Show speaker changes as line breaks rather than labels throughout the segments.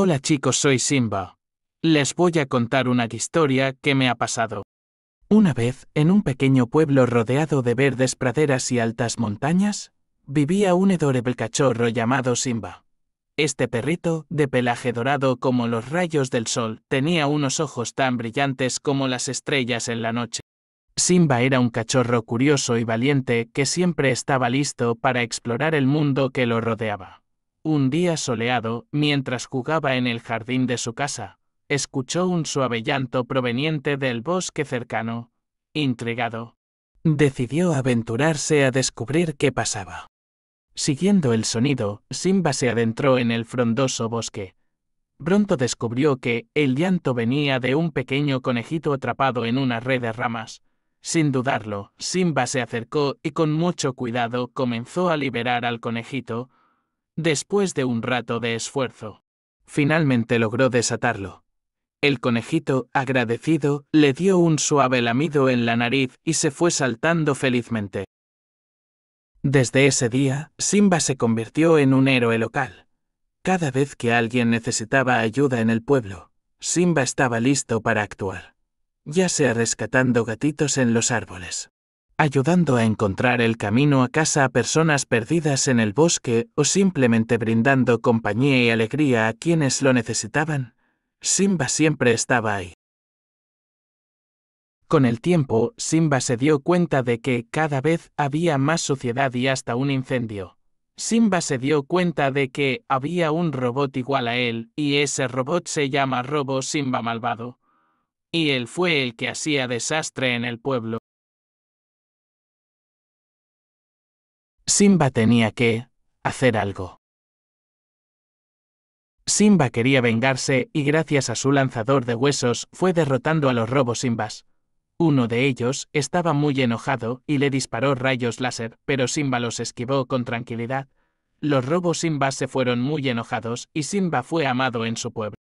Hola chicos, soy Simba. Les voy a contar una historia que me ha pasado. Una vez, en un pequeño pueblo rodeado de verdes praderas y altas montañas, vivía un adorable cachorro llamado Simba. Este perrito, de pelaje dorado como los rayos del sol, tenía unos ojos tan brillantes como las estrellas en la noche. Simba era un cachorro curioso y valiente que siempre estaba listo para explorar el mundo que lo rodeaba. Un día soleado, mientras jugaba en el jardín de su casa, escuchó un suave llanto proveniente del bosque cercano. Intrigado, decidió aventurarse a descubrir qué pasaba. Siguiendo el sonido, Simba se adentró en el frondoso bosque. Pronto descubrió que el llanto venía de un pequeño conejito atrapado en una red de ramas. Sin dudarlo, Simba se acercó y con mucho cuidado comenzó a liberar al conejito, Después de un rato de esfuerzo, finalmente logró desatarlo. El conejito, agradecido, le dio un suave lamido en la nariz y se fue saltando felizmente. Desde ese día, Simba se convirtió en un héroe local. Cada vez que alguien necesitaba ayuda en el pueblo, Simba estaba listo para actuar, ya sea rescatando gatitos en los árboles, ayudando a encontrar el camino a casa a personas perdidas en el bosque o simplemente brindando compañía y alegría a quienes lo necesitaban, Simba siempre estaba ahí. Con el tiempo, Simba se dio cuenta de que cada vez había más suciedad y hasta un incendio. Simba se dio cuenta de que había un robot igual a él, y ese robot se llama Robo Simba Malvado. Y él fue el que hacía desastre en el pueblo. Simba tenía que hacer algo. Simba quería vengarse y gracias a su lanzador de huesos fue derrotando a los robos Simbas. Uno de ellos estaba muy enojado y le disparó rayos láser, pero Simba los esquivó con tranquilidad. Los robos Simbas se fueron muy enojados y Simba fue amado en su pueblo.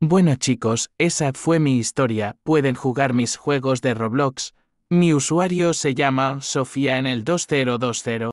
Bueno chicos, esa fue mi historia, pueden jugar mis juegos de Roblox, mi usuario se llama Sofía en el 2020.